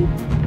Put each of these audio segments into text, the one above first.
Thank you.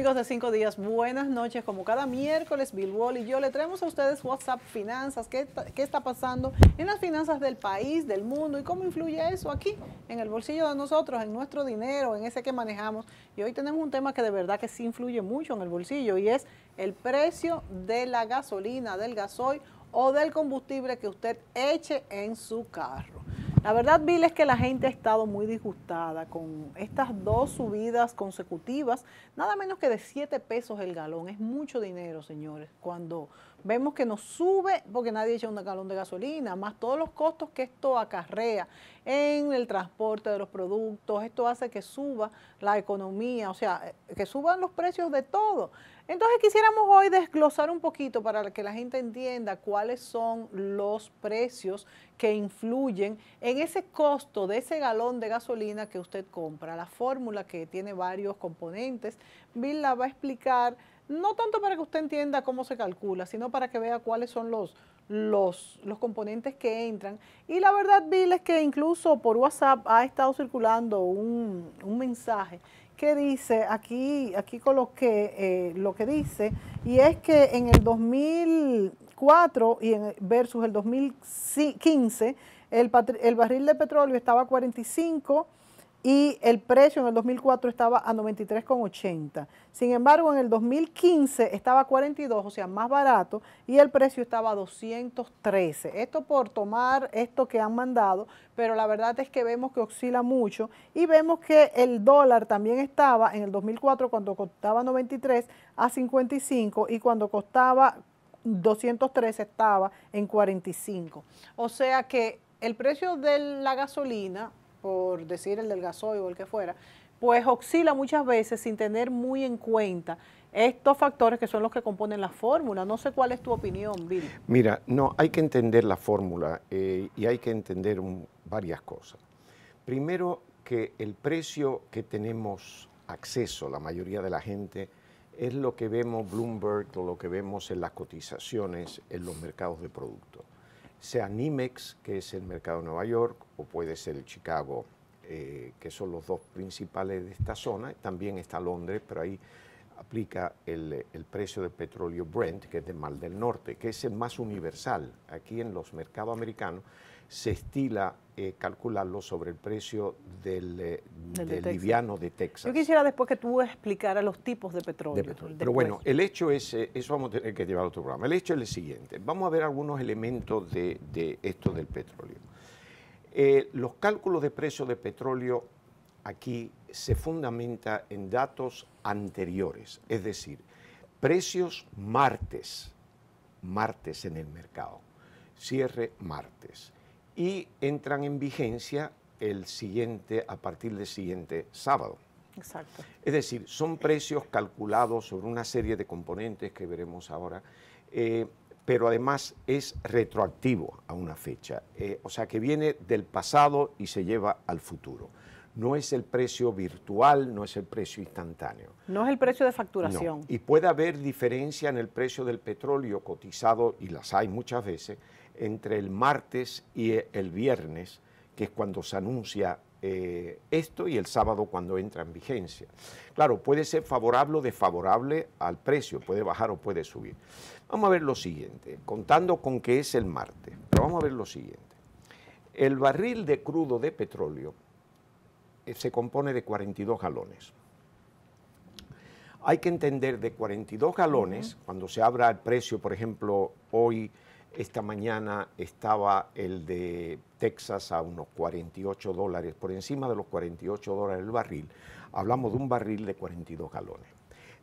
amigos de Cinco días, buenas noches. Como cada miércoles, Bill Wall y yo le traemos a ustedes WhatsApp Finanzas, qué, qué está pasando en las finanzas del país, del mundo y cómo influye eso aquí en el bolsillo de nosotros, en nuestro dinero, en ese que manejamos. Y hoy tenemos un tema que de verdad que sí influye mucho en el bolsillo y es el precio de la gasolina, del gasoil o del combustible que usted eche en su carro. La verdad, Bill, es que la gente ha estado muy disgustada con estas dos subidas consecutivas, nada menos que de 7 pesos el galón. Es mucho dinero, señores, cuando vemos que nos sube, porque nadie echa un galón de gasolina, más todos los costos que esto acarrea en el transporte de los productos. Esto hace que suba la economía, o sea, que suban los precios de todo. Entonces quisiéramos hoy desglosar un poquito para que la gente entienda cuáles son los precios que influyen en ese costo de ese galón de gasolina que usted compra. La fórmula que tiene varios componentes, Bill la va a explicar, no tanto para que usted entienda cómo se calcula, sino para que vea cuáles son los, los, componentes que entran. Y la verdad, Bill, es que incluso por WhatsApp ha estado circulando un, un mensaje que dice, aquí, aquí coloqué eh, lo que dice, y es que en el 2004 y en, versus el 2015, el, el barril de petróleo estaba a 45 y el precio en el 2004 estaba a 93,80. Sin embargo, en el 2015 estaba a 42, o sea, más barato, y el precio estaba a 213. Esto por tomar esto que han mandado, pero la verdad es que vemos que oscila mucho y vemos que el dólar también estaba en el 2004 cuando costaba 93 a 55 y cuando costaba 213 estaba en 45. O sea que el precio de la gasolina por decir el del gasoil o el que fuera, pues oscila muchas veces sin tener muy en cuenta estos factores que son los que componen la fórmula. No sé cuál es tu opinión, Bill. Mira, no, hay que entender la fórmula eh, y hay que entender varias cosas. Primero, que el precio que tenemos acceso, la mayoría de la gente, es lo que vemos Bloomberg o lo que vemos en las cotizaciones en los mercados de productos sea Nimex, que es el mercado de Nueva York, o puede ser el Chicago, eh, que son los dos principales de esta zona. También está Londres, pero ahí aplica el, precio del petróleo Brent, que es de Mal del Norte, que es el más universal. Aquí en los mercados americanos se estila eh, calcularlo sobre el precio del, eh, liviano de Texas. Yo quisiera después que tú explicaras los tipos de petróleo. Pero bueno, el hecho es, eh, eso vamos a tener que llevar a otro programa, el hecho es el siguiente, vamos a ver algunos elementos de, de esto del petróleo. los cálculos de precio de petróleo aquí se fundamenta en datos anteriores, es decir, precios martes, martes en el mercado, cierre martes y entran en vigencia el siguiente, a partir del siguiente sábado. Exacto. Es decir, son precios calculados sobre una serie de componentes que veremos ahora, eh, pero además es retroactivo a una fecha, eh, o sea que viene del pasado y se lleva al futuro. No es el precio virtual, no es el precio instantáneo. No es el precio de facturación. Y puede haber diferencia en el precio del petróleo cotizado, y las hay muchas veces, entre el martes y el viernes, que es cuando se anuncia eh, esto y el sábado cuando entra en vigencia. Claro, puede ser favorable o desfavorable al precio, puede bajar o puede subir. Vamos a ver lo siguiente, contando con que es el martes, pero vamos a ver lo siguiente. El barril de crudo de petróleo eh, se compone de 42 galones. Hay que entender de 42 galones, cuando se abra el precio, por ejemplo, hoy esta mañana estaba el de Texas a unos 48 dólares, por encima de los 48 dólares el barril. Hablamos de un barril de 42 galones.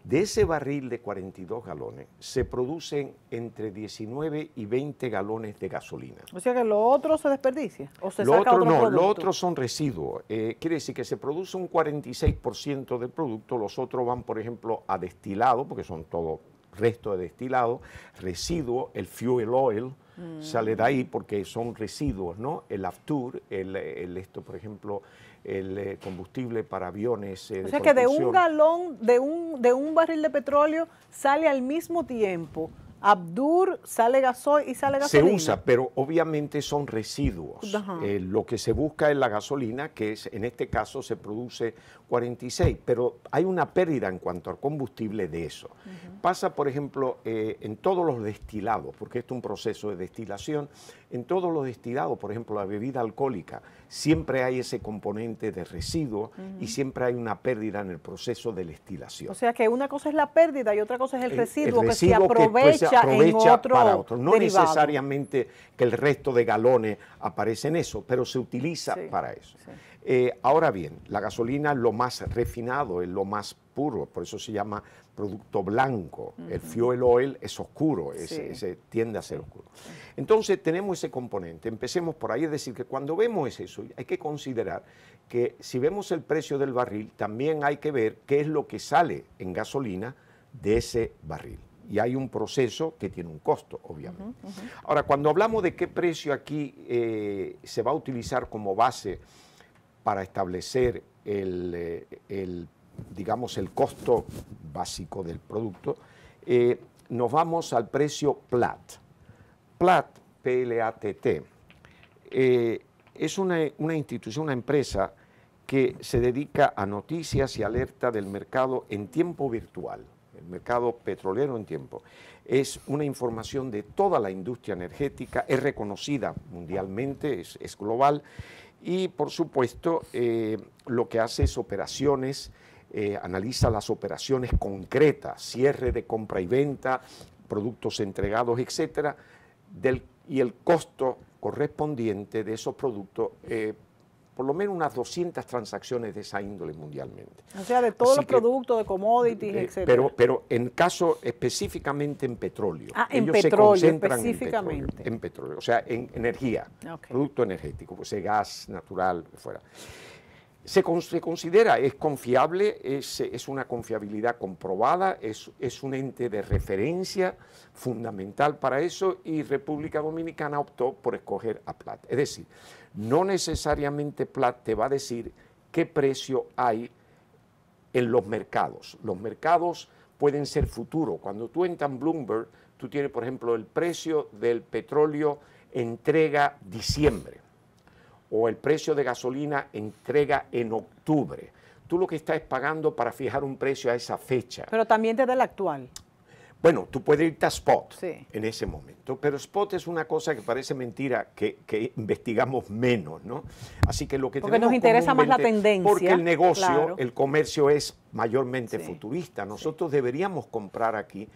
De ese barril de 42 galones se producen entre 19 y 20 galones de gasolina. O sea que lo otro se desperdicia o se lo saca otro, otro No, lo otro son residuos. Eh, quiere decir que se produce un 46% del producto, los otros van, por ejemplo, a destilado, porque son todos resto de destilado, residuo, el fuel oil, sale de ahí porque son residuos, ¿no? El aftur, el, esto, por ejemplo, el eh, combustible para aviones. Eh, o sea que de un galón, de un, de un barril de petróleo sale al mismo tiempo Abdur sale gasoil y sale gasolina. Se usa, pero obviamente son residuos. Eh, lo que se busca es la gasolina, que es, en este caso se produce 46, pero hay una pérdida en cuanto al combustible de eso. Pasa, por ejemplo, eh, en todos los destilados, porque esto es un proceso de destilación, en todos los destilados, por ejemplo, la bebida alcohólica, siempre hay ese componente de residuo y siempre hay una pérdida en el proceso de destilación. O sea que una cosa es la pérdida y otra cosa es el residuo, que, se aprovecha, en otro No necesariamente que el resto de galones aparece en eso, pero se utiliza para eso. Eh, ahora bien, la gasolina lo más refinado, es lo más puro, por eso se llama producto blanco. El fuel oil es oscuro, tiende a ser oscuro. Entonces tenemos ese componente, empecemos por ahí, es decir, que cuando vemos eso hay que considerar que si vemos el precio del barril, también hay que ver qué es lo que sale en gasolina de ese barril y hay un proceso que tiene un costo, obviamente. Ahora, cuando hablamos de qué precio aquí eh, se va a utilizar como base para establecer eh, el, digamos, el costo básico del producto, eh, nos vamos al precio PLAT. PLAT, p eh, es una, institución, una empresa que se dedica a noticias y alerta del mercado en tiempo virtual, el mercado petrolero en tiempo. Es una información de toda la industria energética, es reconocida mundialmente, es, es global y por supuesto eh, lo que hace es operaciones, eh, analiza las operaciones concretas, cierre de compra y venta, productos entregados, etcétera, y el costo correspondiente de esos productos eh, por lo menos unas 200 transacciones de esa índole mundialmente. O sea, de todos los productos, de commodities, eh, etc. Pero, pero en caso específicamente en petróleo. Ah, en petróleo, específicamente. En petróleo, o sea, en energía, producto energético, pues gas natural, fuera. Se, considera, es confiable, es, es una confiabilidad comprobada, es, es, un ente de referencia fundamental para eso y República Dominicana optó por escoger a Plat. Es decir, no necesariamente Plat te va a decir qué precio hay en los mercados. Los mercados pueden ser futuro. Cuando tú entras en Bloomberg, tú tienes, por ejemplo, el precio del petróleo entrega diciembre o el precio de gasolina entrega en octubre. Tú lo que estás pagando para fijar un precio a esa fecha. Pero también desde el actual. Bueno, tú puedes irte a Spot en ese momento, pero Spot es una cosa que parece mentira que, investigamos menos, ¿no? Así que lo que porque nos interesa más la tendencia, porque el negocio, el comercio es mayormente futurista. Nosotros deberíamos comprar aquí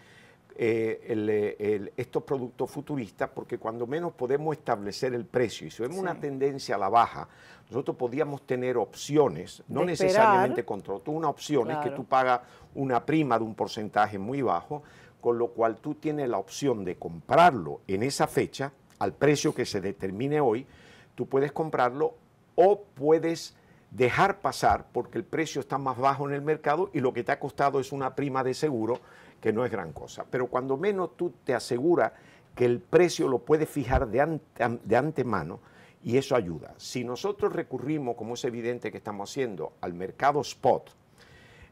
eh, eh, estos productos futuristas porque cuando menos podemos establecer el precio. Y si vemos una tendencia a la baja, nosotros podíamos tener opciones, no necesariamente control. una opción es que tú pagas una prima de un porcentaje muy bajo, con lo cual tú tienes la opción de comprarlo en esa fecha, al precio que se determine hoy, tú puedes comprarlo o puedes dejar pasar porque el precio está más bajo en el mercado y lo que te ha costado es una prima de seguro que no es gran cosa. Pero cuando menos tú te aseguras que el precio lo puedes fijar de, antemano y eso ayuda. Si nosotros recurrimos, como es evidente que estamos haciendo, al mercado spot,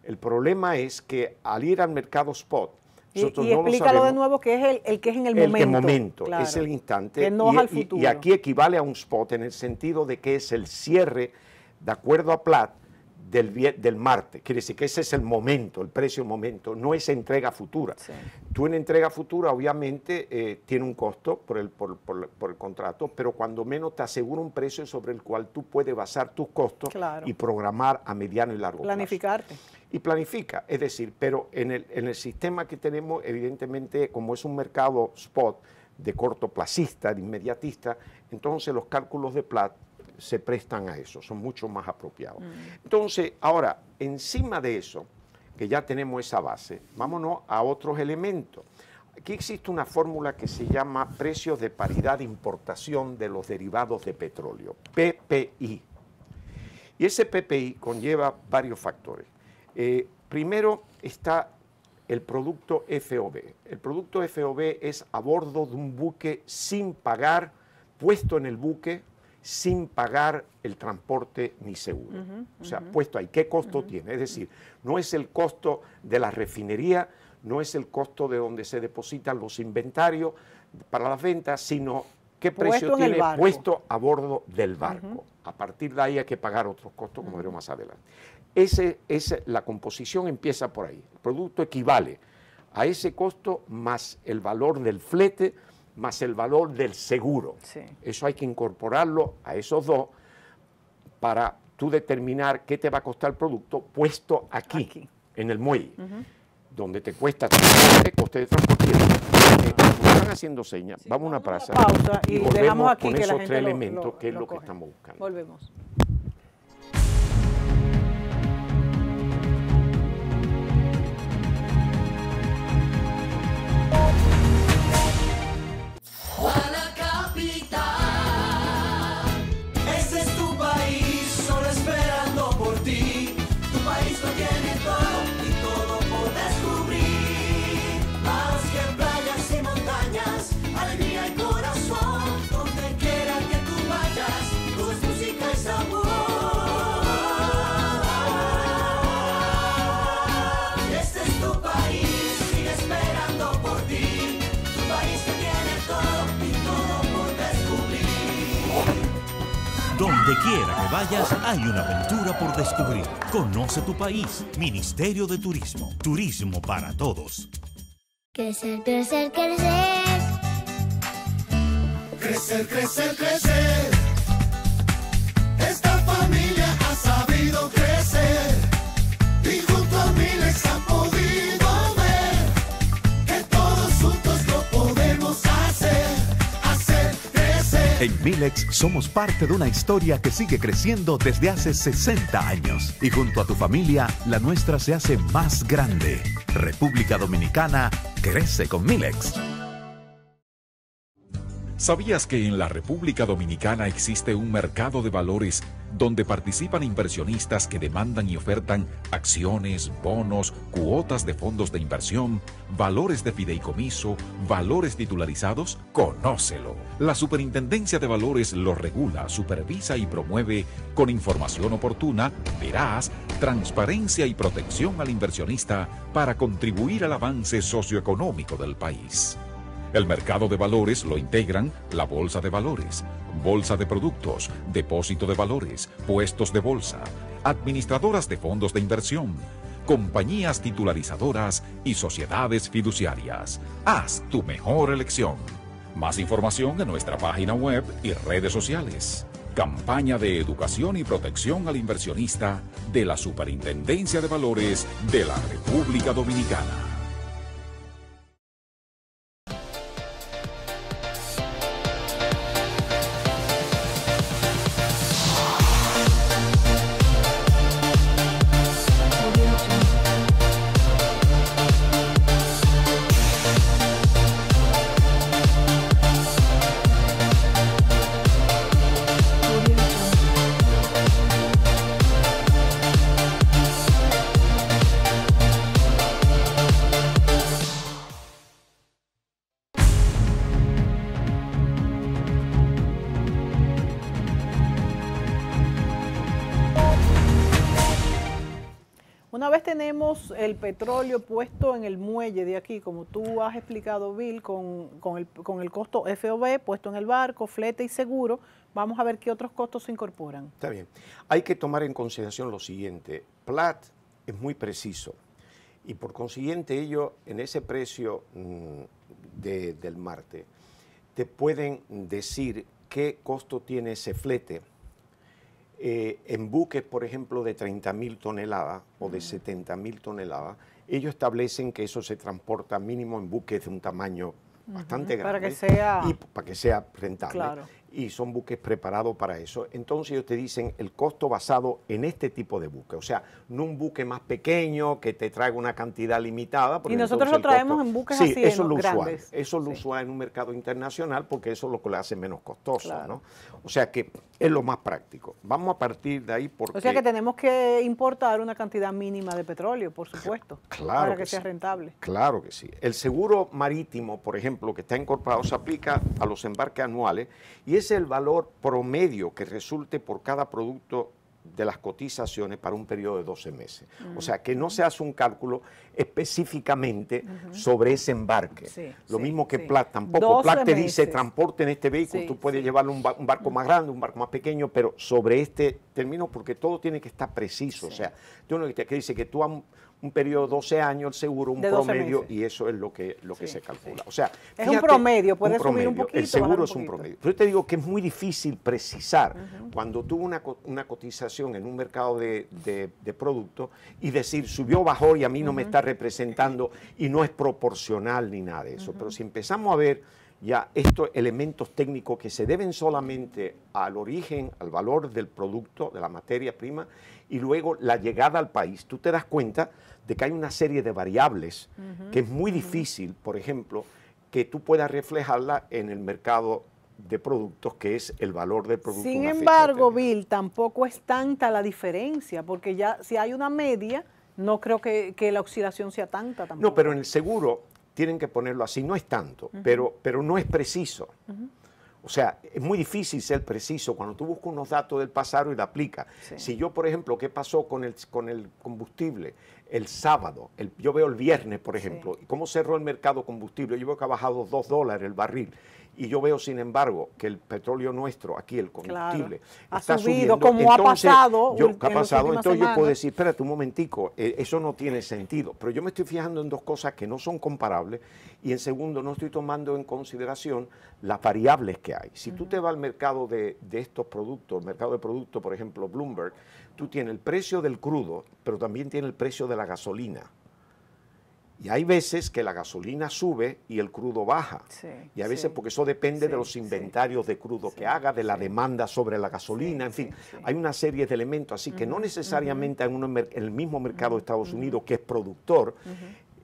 el problema es que al ir al mercado spot, nosotros no lo sabemos, de nuevo que es el, que es en el, momento. El momento, es el instante. no y, es al futuro. Y, aquí equivale a un spot en el sentido de que es el cierre, de acuerdo a plata, del, del martes. Quiere decir que ese es el momento, el precio momento, no es entrega futura. Tú en entrega futura obviamente tienes eh, tiene un costo por el, por, el, contrato, pero cuando menos te asegura un precio sobre el cual tú puedes basar tus costos y programar a mediano y largo plazo. Planificarte. Y planifica, es decir, pero en el, en el sistema que tenemos, evidentemente, como es un mercado spot de corto cortoplacista, de inmediatista, entonces los cálculos de plata se prestan a eso, son mucho más apropiados. Mm. Entonces, ahora, encima de eso, que ya tenemos esa base, vámonos a otros elementos. Aquí existe una fórmula que se llama precios de paridad de importación de los derivados de petróleo, PPI. Y ese PPI conlleva varios factores. Eh, primero está el producto FOB. El producto FOB es a bordo de un buque sin pagar, puesto en el buque sin pagar el transporte ni seguro. o sea, puesto ahí, ¿qué costo tiene? Es decir, no es el costo de la refinería, no es el costo de donde se depositan los inventarios para las ventas, sino qué precio tiene puesto a bordo del barco. A partir de ahí hay que pagar otros costos, como veremos más adelante. Ese, la composición empieza por ahí. El producto equivale a ese costo más el valor del flete, más el valor del seguro. Eso hay que incorporarlo a esos dos para tú determinar qué te va a costar el producto puesto aquí, en el muelle, donde te cuesta transporte, coste de transporte. están haciendo señas, vamos a una plaza y, con que esos tres lo, elementos que es lo que estamos buscando. Volvemos. Donde quiera que vayas, hay una aventura por descubrir. Conoce tu país. Ministerio de Turismo. Turismo para todos. Crecer, crecer, crecer. Crecer, crecer, crecer. Esta familia ha sabido crecer. En Milex somos parte de una historia que sigue creciendo desde hace 60 años y junto a tu familia la nuestra se hace más grande. República Dominicana crece con Milex. ¿Sabías que en la República Dominicana existe un mercado de valores donde participan inversionistas que demandan y ofertan acciones, bonos, cuotas de fondos de inversión, valores de fideicomiso, valores titularizados? Conócelo. La Superintendencia de Valores lo regula, supervisa y promueve con información oportuna, verás, transparencia y protección al inversionista para contribuir al avance socioeconómico del país. El mercado de valores lo integran la bolsa de valores, bolsa de productos, depósito de valores, puestos de bolsa, administradoras de fondos de inversión, compañías titularizadoras y sociedades fiduciarias. Haz tu mejor elección. Más información en nuestra página web y redes sociales. Campaña de Educación y Protección al Inversionista de la Superintendencia de Valores de la República Dominicana. Una vez tenemos el petróleo puesto en el muelle de aquí, como tú has explicado, Bill, con, el, con el costo FOB puesto en el barco, flete y seguro, vamos a ver qué otros costos se incorporan. Está bien. Hay que tomar en consideración lo siguiente. Plat es muy preciso y por consiguiente ellos en ese precio mm, del Marte te pueden decir qué costo tiene ese flete eh, en buques, por ejemplo, de 30.000 toneladas o de 70.000 toneladas, ellos establecen que eso se transporta mínimo en buques de un tamaño bastante grande. Para que sea... Y para que sea rentable y son buques preparados para eso. Entonces ellos te dicen el costo basado en este tipo de buque, o sea, no un buque más pequeño que te traiga una cantidad limitada. Y nosotros lo traemos en buques sí, así, eso es lo usual, eso es lo usual en un mercado internacional porque eso es lo que le hace menos costoso, ¿no? O sea que es lo más práctico. Vamos a partir de ahí porque... O sea que tenemos que importar una cantidad mínima de petróleo, por supuesto, claro para que, sea rentable. Claro que sí. El seguro marítimo, por ejemplo, que está incorporado, se aplica a los embarques anuales y es el valor promedio que resulte por cada producto de las cotizaciones para un periodo de 12 meses. O mm. sea, que no se hace un cálculo específicamente sobre ese embarque. Lo mismo que Plat tampoco. Plat te dice, transporte en este vehículo, tú puedes llevarlo un, barco mm. más grande, un barco más pequeño, pero sobre este término, porque todo tiene que estar preciso. O sea, tú no que dice que tú un periodo de 12 años el seguro, un promedio, y eso es lo que, lo que se calcula. O sea, es un promedio, puede subir un poquito. El seguro es un promedio. Pero yo te digo que es muy difícil precisar cuando tuvo una, cotización en un mercado de, de, productos y decir subió, bajó y a mí no me está representando y no es proporcional ni nada de eso. Pero si empezamos a ver ya estos elementos técnicos que se deben solamente al origen, al valor del producto, de la materia prima, y luego la llegada al país, tú te das cuenta de que hay una serie de variables que es muy difícil, por ejemplo, que tú puedas reflejarla en el mercado de productos, que es el valor del producto. Sin embargo, Bill, tampoco es tanta la diferencia, porque ya si hay una media, no creo que, la oxidación sea tanta tampoco. No, pero en el seguro tienen que ponerlo así, no es tanto, pero, pero no es preciso. O sea, es muy difícil ser preciso cuando tú buscas unos datos del pasado y la aplicas. Si yo, por ejemplo, ¿qué pasó con el, con el combustible el sábado? yo veo el viernes, por ejemplo, y ¿cómo cerró el mercado combustible? Yo veo que ha bajado dos dólares el barril. Y yo veo, sin embargo, que el petróleo nuestro, aquí el combustible, está ha subido, subiendo. como ha pasado. ha pasado. Entonces yo puedo decir, espérate un momentico, eh, eso no tiene sentido. Pero yo me estoy fijando en dos cosas que no son comparables y en segundo, no estoy tomando en consideración las variables que hay. Si tú te vas al mercado de, de estos productos, el mercado de productos, por ejemplo, Bloomberg, tú tienes el precio del crudo, pero también tienes el precio de la gasolina. Y hay veces que la gasolina sube y el crudo baja. y a veces porque eso depende de los inventarios de crudo que haga, de la demanda sobre la gasolina, en fin, hay una serie de elementos. Así que no necesariamente en, el mismo mercado de Estados Unidos que es productor.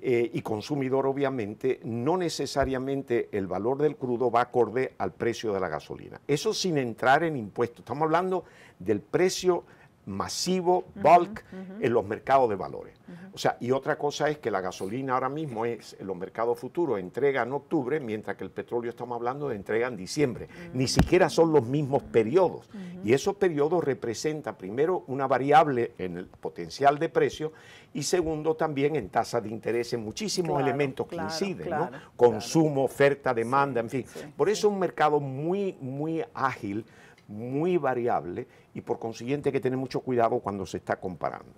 Eh, y consumidor, obviamente, no necesariamente el valor del crudo va acorde al precio de la gasolina. Eso sin entrar en impuestos. Estamos hablando del precio masivo, bulk, en los mercados de valores. O sea, y otra cosa es que la gasolina ahora mismo es, en los mercados futuros entrega en octubre, mientras que el petróleo estamos hablando de entrega en diciembre. Ni siquiera son los mismos periodos. Y esos periodos representan primero una variable en el potencial de precio y segundo también en tasa de interés, en muchísimos elementos que inciden, ¿no? Consumo, oferta, demanda, en fin. Por eso es un mercado muy, muy ágil muy variable y por consiguiente hay que tener mucho cuidado cuando se está comparando.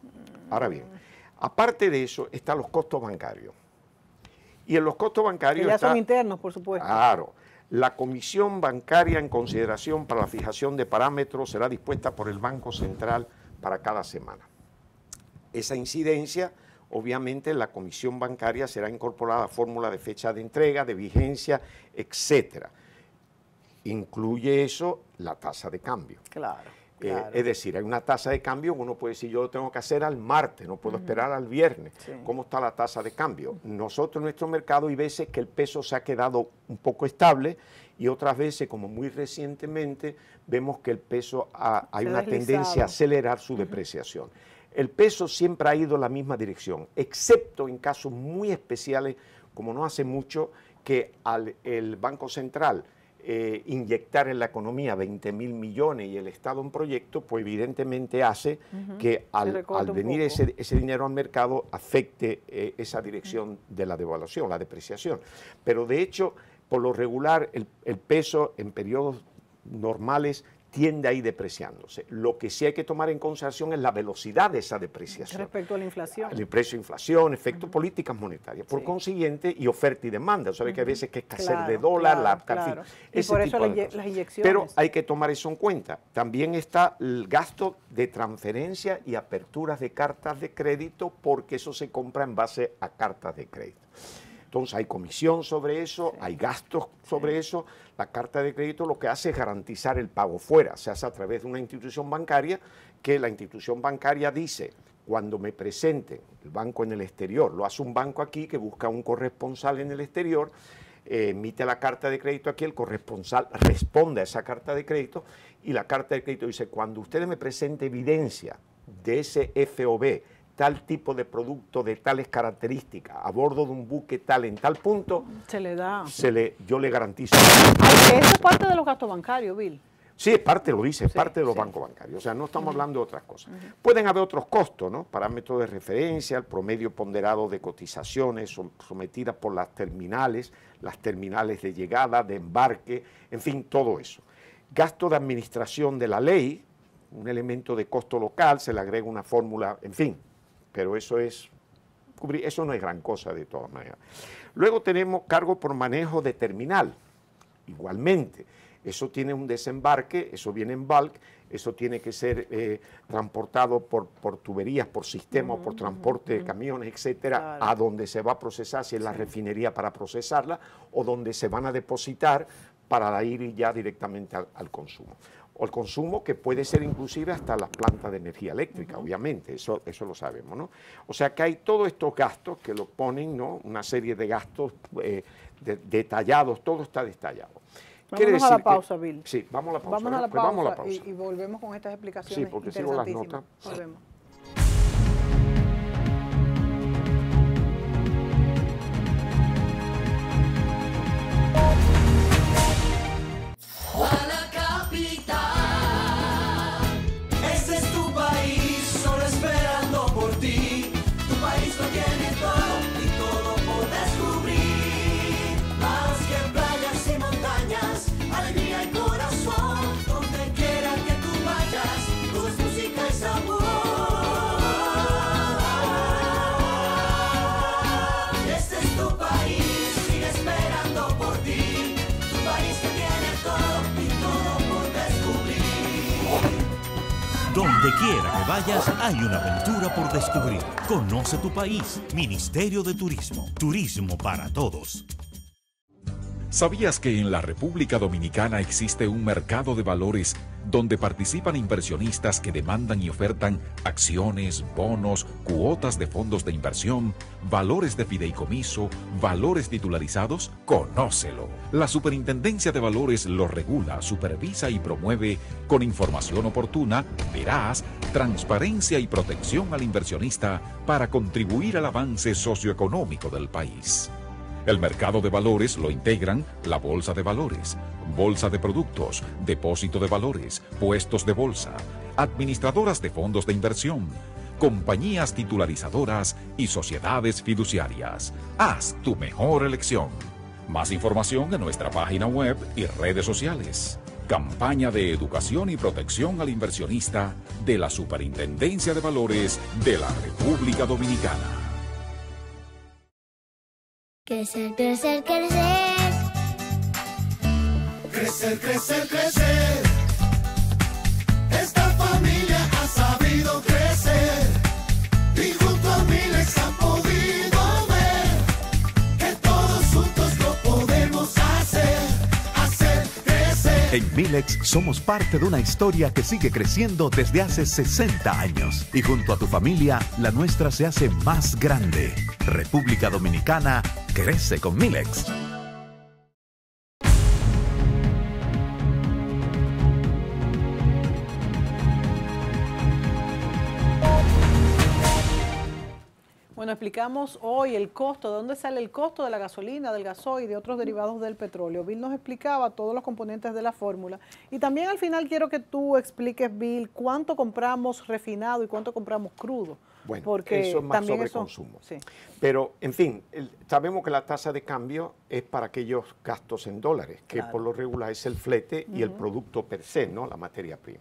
Ahora bien, aparte de eso están los costos bancarios. Y en los costos bancarios... Que ya son internos, por supuesto. Claro. La comisión bancaria en consideración para la fijación de parámetros será dispuesta por el Banco Central para cada semana. Esa incidencia, obviamente, la comisión bancaria será incorporada a fórmula de fecha de entrega, de vigencia, etcétera incluye eso la tasa de cambio. Eh, claro. es decir, hay una tasa de cambio, uno puede decir, yo lo tengo que hacer al martes, no puedo esperar al viernes. ¿Cómo está la tasa de cambio? Nosotros, nuestro mercado, hay veces que el peso se ha quedado un poco estable y otras veces, como muy recientemente, vemos que el peso, hay una tendencia a acelerar su depreciación. El peso siempre ha ido en la misma dirección, excepto en casos muy especiales, como no hace mucho que el Banco Central eh, inyectar en la economía 20 mil millones y el Estado un proyecto, pues evidentemente hace que al, venir ese, dinero al mercado afecte eh, esa dirección de la devaluación, la depreciación. Pero de hecho, por lo regular, el peso en periodos normales tiende a ir depreciándose. Lo que sí hay que tomar en consideración es la velocidad de esa depreciación. Respecto a la inflación. El precio de inflación, efecto políticas monetarias. Por consiguiente, y oferta y demanda. Sabes que a veces que escasez de dólar, la claro. por eso las inyecciones. Pero hay que tomar eso en cuenta. También está el gasto de transferencia y aperturas de cartas de crédito, porque eso se compra en base a cartas de crédito. Entonces hay comisión sobre eso, hay gastos sobre eso. La carta de crédito lo que hace es garantizar el pago fuera, se hace a través de una institución bancaria que la institución bancaria dice, cuando me presente el banco en el exterior, lo hace un banco aquí que busca un corresponsal en el exterior, eh, emite la carta de crédito aquí, el corresponsal responde a esa carta de crédito y la carta de crédito dice, cuando ustedes me presenten evidencia de ese FOB, tal tipo de producto de tales características a bordo de un buque tal en tal punto, se le da. Se le, yo le garantizo. eso es parte de los gastos bancarios, Bill. Sí, es parte, lo dice, es parte de los bancos bancarios. O sea, no estamos hablando de otras cosas. Pueden haber otros costos, ¿no? Parámetros de referencia, el promedio ponderado de cotizaciones sometidas por las terminales, las terminales de llegada, de embarque, en fin, todo eso. Gasto de administración de la ley, un elemento de costo local, se le agrega una fórmula, en fin pero eso es eso no es gran cosa de todas maneras. Luego tenemos cargo por manejo de terminal, igualmente. Eso tiene un desembarque, eso viene en bulk, eso tiene que ser eh, transportado por, tuberías, por sistema, por transporte de camiones, etcétera, a donde se va a procesar, si es la refinería para procesarla, o donde se van a depositar para ir ya directamente al consumo o el consumo que puede ser inclusive hasta las plantas de energía eléctrica, obviamente, eso, eso lo sabemos, ¿no? O sea que hay todos estos gastos que lo ponen, ¿no? Una serie de gastos eh, detallados, todo está detallado. Vamos a la pausa, Bill. Sí, vamos a la pausa. ¿eh? Pues vamos a la, pausa, Y, volvemos con estas explicaciones. Sí, porque sigo las notas. Volvemos. Donde quiera que vayas, hay una aventura por descubrir. Conoce tu país. Ministerio de Turismo. Turismo para todos. ¿Sabías que en la República Dominicana existe un mercado de valores donde participan inversionistas que demandan y ofertan acciones, bonos, cuotas de fondos de inversión, valores de fideicomiso, valores titularizados? Conócelo. La Superintendencia de Valores lo regula, supervisa y promueve con información oportuna, verás, transparencia y protección al inversionista para contribuir al avance socioeconómico del país. El mercado de valores lo integran la bolsa de valores, bolsa de productos, depósito de valores, puestos de bolsa, administradoras de fondos de inversión, compañías titularizadoras y sociedades fiduciarias. Haz tu mejor elección. Más información en nuestra página web y redes sociales. Campaña de Educación y Protección al Inversionista de la Superintendencia de Valores de la República Dominicana. Crecer, crecer, crecer. Crecer, crecer, crecer. Esta familia ha sabido crecer y junto a Milex ha podido ver que todos juntos lo podemos hacer, hacer crecer. En Milex somos parte de una historia que sigue creciendo desde hace 60 años y junto a tu familia la nuestra se hace más grande. República Dominicana crece con Milex. Bueno, explicamos hoy el costo, de dónde sale el costo de la gasolina, del gasoil y de otros derivados del petróleo. Bill nos explicaba todos los componentes de la fórmula. Y también al final quiero que tú expliques, Bill, cuánto compramos refinado y cuánto compramos crudo bueno, porque eso es más sobre consumo. Pero, en fin, sabemos que la tasa de cambio es para aquellos gastos en dólares, que por lo regular es el flete y el producto per se, ¿no? La materia prima.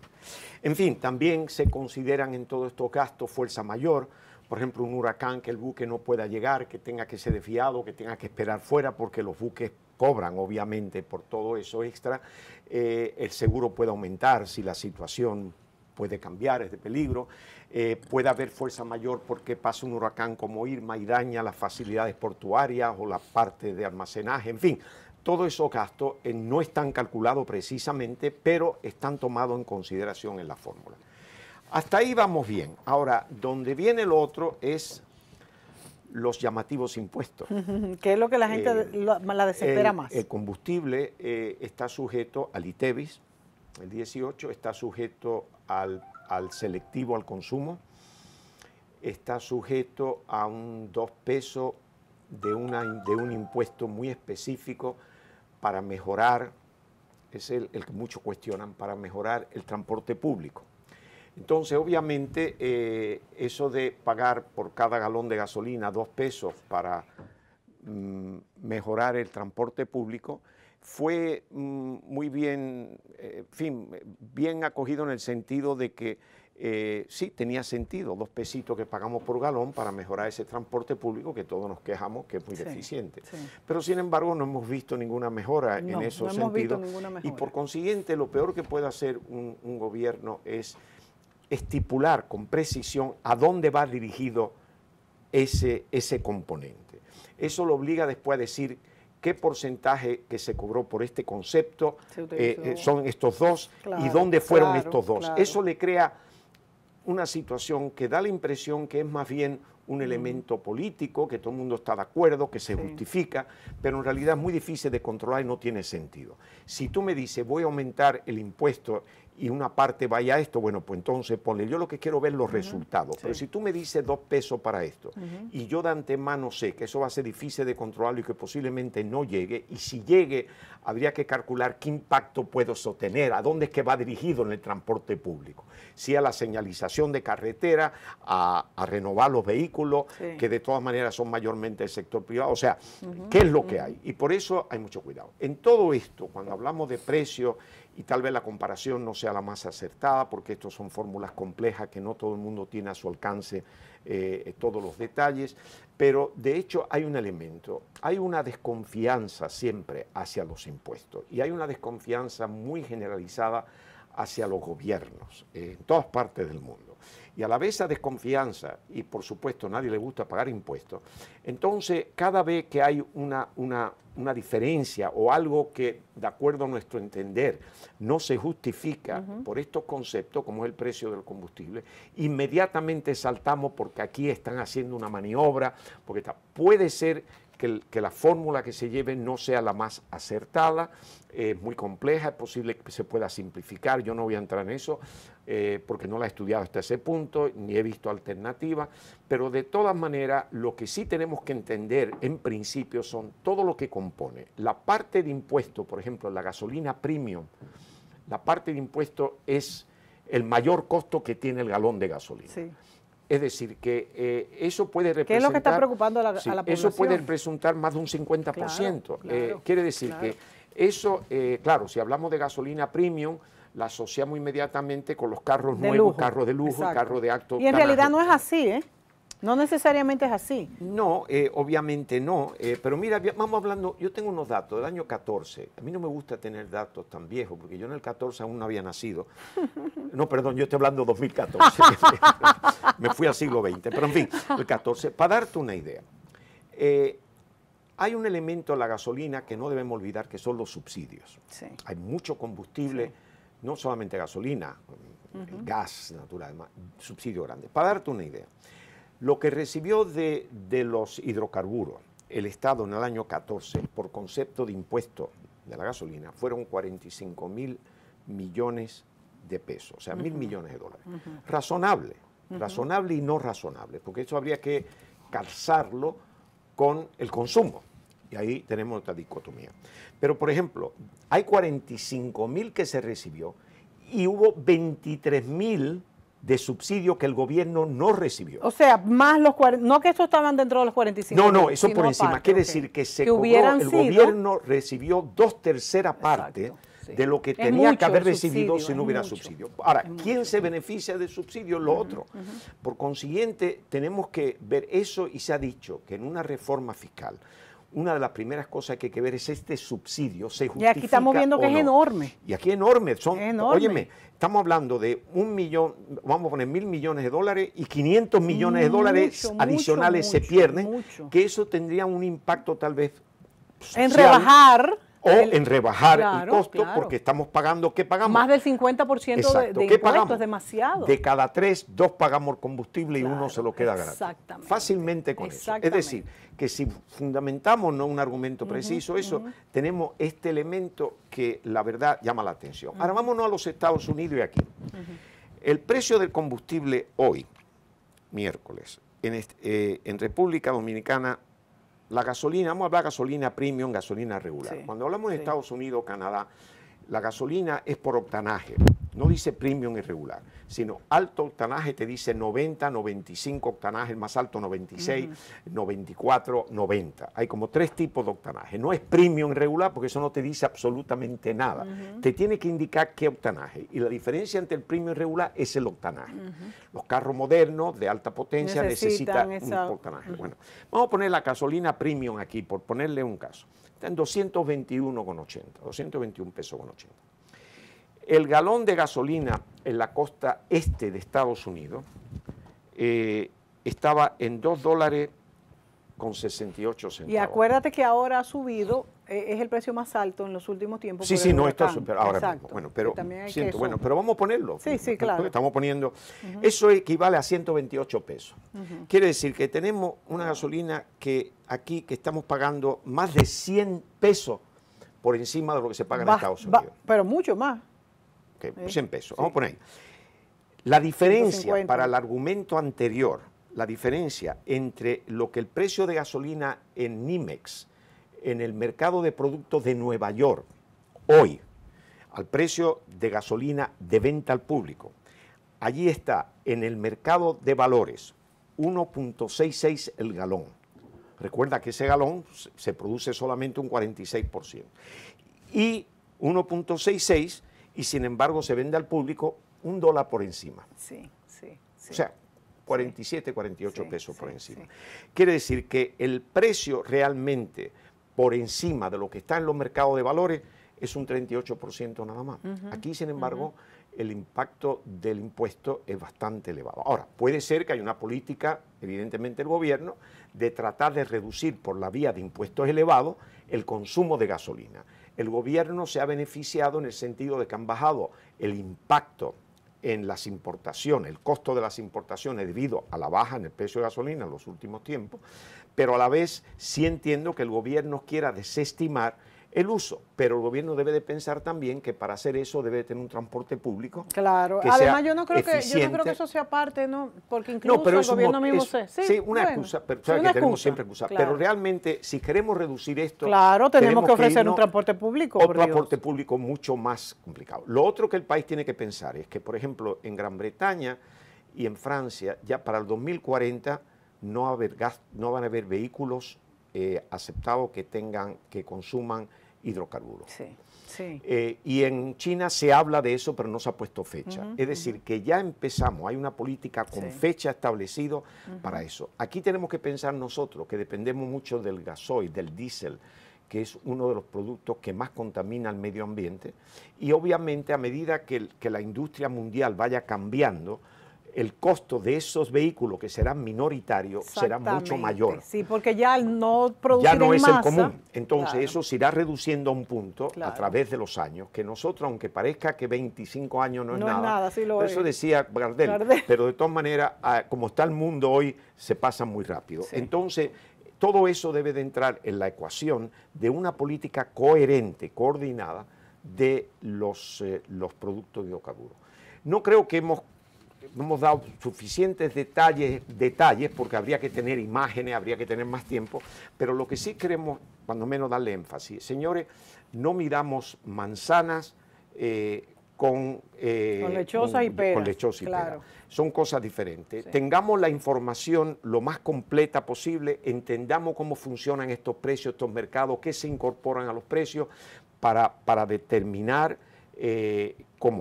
En fin, también se consideran en todos estos gastos fuerza mayor, por ejemplo, un huracán, que el buque no pueda llegar, que tenga que ser desviado, que tenga que esperar fuera, porque los buques cobran, obviamente, por todo eso extra, eh, el seguro puede aumentar si la situación puede cambiar, es de peligro, eh, puede haber fuerza mayor porque pasa un huracán como Irma y daña las facilidades portuarias o la parte de almacenaje, en fin. Todos esos gastos eh, no están calculados precisamente, pero están tomados en consideración en la fórmula. Hasta ahí vamos bien. Ahora, donde viene el otro es los llamativos impuestos. ¿Qué es lo que la gente eh, la desespera más? El combustible está sujeto al ITEVIS, el 18, está sujeto al, selectivo, al consumo, está sujeto a un dos pesos de, un impuesto muy específico para mejorar, es el, que muchos cuestionan, para mejorar el transporte público. Entonces, obviamente, eh, eso de pagar por cada galón de gasolina dos pesos para mm, mejorar el transporte público, fue mm, muy bien, eh, fin, bien acogido en el sentido de que eh, sí tenía sentido, dos pesitos que pagamos por galón para mejorar ese transporte público que todos nos quejamos que es muy deficiente. Pero sin embargo no hemos visto ninguna mejora en esos sentidos. Y por consiguiente lo peor que puede hacer un, gobierno es estipular con precisión a dónde va dirigido ese, ese componente. Eso lo obliga después a decir qué porcentaje que se cobró por este concepto eh, eh, son estos dos y dónde fueron estos dos. Eso le crea una situación que da la impresión que es más bien un mm. elemento político, que todo el mundo está de acuerdo, que se justifica, pero en realidad es muy difícil de controlar y no tiene sentido. Si tú me dices voy a aumentar el impuesto y una parte vaya a esto, bueno, pues entonces pone yo lo que quiero ver los resultados, pero si tú me dices dos pesos para esto y yo de antemano sé que eso va a ser difícil de controlarlo y que posiblemente no llegue, y si llegue habría que calcular qué impacto puedo sostener, a dónde es que va dirigido en el transporte público, si a la señalización de carretera, a, renovar los vehículos, que de todas maneras son mayormente del sector privado, o sea, ¿qué es lo que hay? Y por eso hay mucho cuidado. En todo esto, cuando hablamos de precios y tal vez la comparación no sea la más acertada porque estos son fórmulas complejas que no todo el mundo tiene a su alcance eh, todos los detalles, pero de hecho hay un elemento, hay una desconfianza siempre hacia los impuestos y hay una desconfianza muy generalizada hacia los gobiernos eh, en todas partes del mundo y a la vez esa desconfianza, y por supuesto nadie le gusta pagar impuestos, entonces cada vez que hay una, una, diferencia o algo que, de acuerdo a nuestro entender, no se justifica por estos conceptos, como es el precio del combustible, inmediatamente saltamos porque aquí están haciendo una maniobra, porque puede ser que, la fórmula que se lleve no sea la más acertada, es eh, muy compleja, es posible que se pueda simplificar, yo no voy a entrar en eso eh, porque no la he estudiado hasta ese punto, ni he visto alternativas, pero de todas maneras lo que sí tenemos que entender en principio son todo lo que compone. La parte de impuesto, por ejemplo, la gasolina premium, la parte de impuesto es el mayor costo que tiene el galón de gasolina. Sí. Es decir, que eh, eso puede representar... ¿Qué es lo que está preocupando a la, población? Eso puede representar más de un 50%. Eh, quiere decir que eso, eh, claro, si hablamos de gasolina premium, la asociamos inmediatamente con los carros nuevos, carros de lujo, carros de acto. Y en realidad no es así, ¿eh? No necesariamente es así. No, eh, obviamente no. Eh, pero mira, vamos hablando, yo tengo unos datos del año 14. A mí no me gusta tener datos tan viejos, porque yo en el 14 aún no había nacido. No, perdón, yo estoy hablando 2014. me fui al siglo XX. Pero en fin, el 14. Para darte una idea, eh, hay un elemento en la gasolina que no debemos olvidar, que son los subsidios. Hay mucho combustible, no solamente gasolina, gas natural, subsidio grande. Para darte una idea. Lo que recibió de, los hidrocarburos el Estado en el año 14 por concepto de impuesto de la gasolina fueron 45 mil millones de pesos, o sea, mil millones de dólares. Razonable, razonable y no razonable, porque eso habría que calzarlo con el consumo. Y ahí tenemos otra dicotomía. Pero, por ejemplo, hay 45 mil que se recibió y hubo 23 mil de subsidio que el gobierno no recibió. O sea, más los no que eso estaban dentro de los 45. No, no, eso por encima. Quiere decir que se que el gobierno recibió dos terceras partes de lo que tenía que haber recibido si no hubiera subsidio. Ahora, ¿quién se beneficia de subsidio? Lo otro. Por consiguiente, tenemos que ver eso y se ha dicho que en una reforma fiscal una de las primeras cosas que hay que ver es este subsidio. ¿Se justifica y aquí estamos viendo que es enorme. Y aquí enorme. Son, es Óyeme, estamos hablando de un millón, vamos a poner mil millones de dólares y 500 millones de dólares adicionales se pierden, que eso tendría un impacto tal vez en rebajar o en rebajar el costo porque estamos pagando, ¿qué pagamos? Más del 50% de, de impuestos, es demasiado. De cada tres, dos pagamos combustible y uno se lo queda gratis. Exactamente. Fácilmente con eso. Es decir, que si fundamentamos no un argumento preciso, eso, tenemos este elemento que la verdad llama la atención. Ahora vámonos a los Estados Unidos y aquí. El precio del combustible hoy, miércoles, en eh, República Dominicana la gasolina, vamos a hablar de gasolina premium, gasolina regular. Cuando hablamos de Estados Unidos, Canadá, la gasolina es por octanaje. No dice premium irregular, sino alto octanaje te dice 90, 95 octanaje, el más alto 96, 94, 90. Hay como tres tipos de octanaje. No es premium irregular porque eso no te dice absolutamente nada. Te tiene que indicar qué octanaje. Y la diferencia entre el premium irregular es el octanaje. Los carros modernos de alta potencia necesitan, necesitan un octanaje. Bueno, vamos a poner la gasolina premium aquí, por ponerle un caso. Está en 221,80, 221 pesos con 80. El galón de gasolina en la costa este de Estados Unidos eh, estaba en 2 dólares con 68 centavos. Y acuérdate que ahora ha subido, eh, es el precio más alto en los últimos tiempos. Sí, sí, no, está ahora Bueno, pero, bueno, pero vamos a ponerlo. Sí, sí, claro. Estamos poniendo, eso equivale a 128 pesos. Quiere decir que tenemos una gasolina que aquí, que estamos pagando más de 100 pesos por encima de lo que se paga en Estados Unidos. pero mucho más que pues 100 vamos a poner ahí. La diferencia para el argumento anterior, la diferencia entre lo que el precio de gasolina en Nimex, en el mercado de productos de Nueva York, hoy, al precio de gasolina de venta al público, allí está en el mercado de valores 1.66 el galón. Recuerda que ese galón se produce solamente un 46%. Y 1.66 y sin embargo se vende al público un dólar por encima. Sí, sí. O sea, 47, 48 pesos por encima. Quiere decir que el precio realmente por encima de lo que está en los mercados de valores es un 38% nada más. Aquí, sin embargo, el impacto del impuesto es bastante elevado. Ahora, puede ser que haya una política, evidentemente el gobierno, de tratar de reducir por la vía de impuestos elevados el consumo de gasolina el gobierno se ha beneficiado en el sentido de que han bajado el impacto en las importaciones, el costo de las importaciones debido a la baja en el precio de gasolina en los últimos tiempos, pero a la vez sí entiendo que el gobierno quiera desestimar el uso, pero el gobierno debe de pensar también que para hacer eso debe de tener un transporte público. Claro, además yo no creo que yo no creo que eso sea parte, no, porque incluso el gobierno mismo se, sí, una excusa, pero que tenemos siempre excusa. pero realmente si queremos reducir esto, claro, tenemos, que ofrecer un transporte público, un transporte público mucho más complicado. Lo otro que el país tiene que pensar es que, por ejemplo, en Gran Bretaña y en Francia ya para el 2040 no, haber gas, no van a haber vehículos eh, aceptados que tengan que consuman hidrocarburos. Sí, eh, y en China se habla de eso, pero no se ha puesto fecha. es decir, que ya empezamos, hay una política con fecha establecido para eso. Aquí tenemos que pensar nosotros, que dependemos mucho del gasoil, del diésel, que es uno de los productos que más contamina el medio ambiente, y obviamente a medida que la industria mundial vaya cambiando, el costo de esos vehículos que serán minoritarios será mucho mayor. Sí, porque ya no producir Ya no es el común. Entonces eso se irá reduciendo a un punto a través de los años, que nosotros, aunque parezca que 25 años no es nada, eso decía Gardel, pero de todas maneras, ah, como está el mundo hoy, se pasa muy rápido. Entonces, todo eso debe de entrar en la ecuación de una política coherente, coordinada de los, eh, los productos de hidrocarburos. No creo que hemos no hemos dado suficientes detalles, detalles, porque habría que tener imágenes, habría que tener más tiempo, pero lo que sí queremos, cuando menos, darle énfasis. Señores, no miramos manzanas eh, eh, con, lechosa y pera. Son cosas diferentes. Tengamos la información lo más completa posible, entendamos cómo funcionan estos precios, estos mercados, qué se incorporan a los precios para, para determinar eh,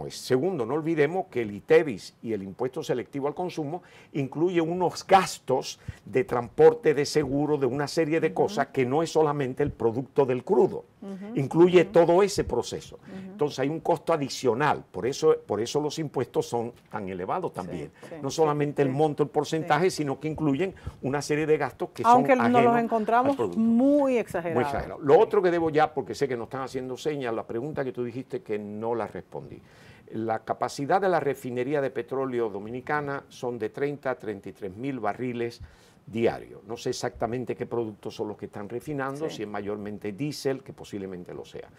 es. Segundo, no olvidemos que el ITEVIS y el impuesto selectivo al consumo incluye unos gastos de transporte, de seguro, de una serie de cosas que no es solamente el producto del crudo, incluye todo ese proceso. Entonces hay un costo adicional, por eso, por eso los impuestos son tan elevados también. no solamente el monto, el porcentaje, sino que incluyen una serie de gastos que Aunque son... Aunque no los encontramos muy exagerados. Lo otro que debo ya, porque sé que nos están haciendo señas, la pregunta que tú dijiste que no la respondí. La capacidad de la refinería de petróleo dominicana son de 30 a 33 mil barriles diarios. No sé exactamente qué productos son los que están refinando, si es mayormente diésel, que posiblemente lo sea.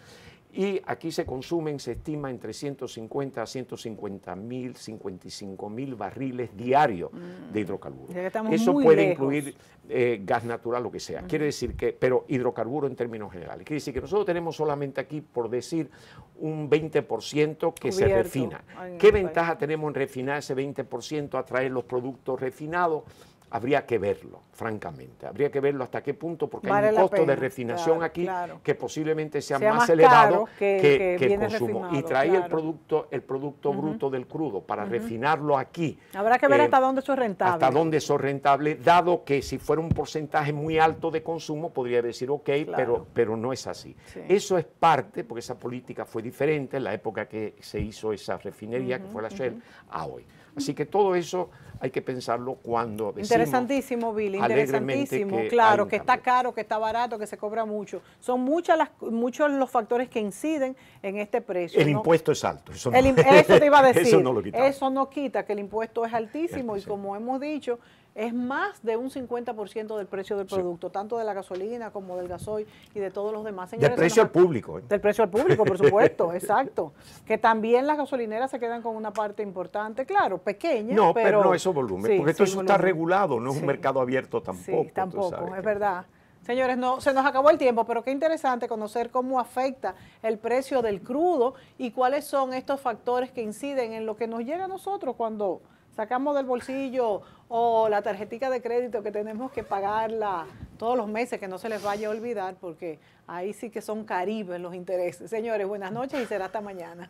Y aquí se consumen, se estima, entre 150 a 150 mil, 55 mil barriles diarios mm. de hidrocarburos. Eso puede incluir eh, gas natural, lo que sea. Quiere decir que, pero hidrocarburo en términos generales. Quiere decir que nosotros tenemos solamente aquí, por decir, un 20% que se refina. ¿Qué ventaja tenemos en refinar ese 20%, a traer los productos refinados? habría que verlo, francamente. Habría que verlo hasta qué punto, porque hay un costo de refinación aquí que posiblemente sea, más, elevado que, el consumo. y traer el producto, el producto bruto del crudo para refinarlo aquí. Habrá que ver eh, hasta dónde eso es rentable. Hasta dónde eso es rentable, dado que si fuera un porcentaje muy alto de consumo, podría decir, ok, pero, pero no es así. Eso es parte, porque esa política fue diferente en la época que se hizo esa refinería, que fue la Shell, a hoy. Así que todo eso hay que pensarlo cuando interesantísimo, Billy, interesantísimo. claro, que está caro, que está barato, que se cobra mucho. Son muchas las, muchos los factores que inciden en este precio. El impuesto es alto. Eso, no, te iba a decir. eso, no lo quita, que el impuesto es altísimo. y este, como hemos dicho, es más de un 50% del precio del producto, tanto de la gasolina como del gasoil y de todos los demás. Señores, del precio al público. ¿eh? Del precio al público, por supuesto, exacto. Que también las gasolineras se quedan con una parte importante, claro, pequeña. No, pero, no esos volúmenes, porque esto está regulado, no es un mercado abierto tampoco. tampoco, es verdad. Señores, no, se nos acabó el tiempo, pero qué interesante conocer cómo afecta el precio del crudo y cuáles son estos factores que inciden en lo que nos llega a nosotros cuando sacamos del bolsillo o la tarjetita de crédito que tenemos que pagarla todos los meses, que no se les vaya a olvidar, porque ahí sí que son caribes los intereses. Señores, buenas noches y será hasta mañana.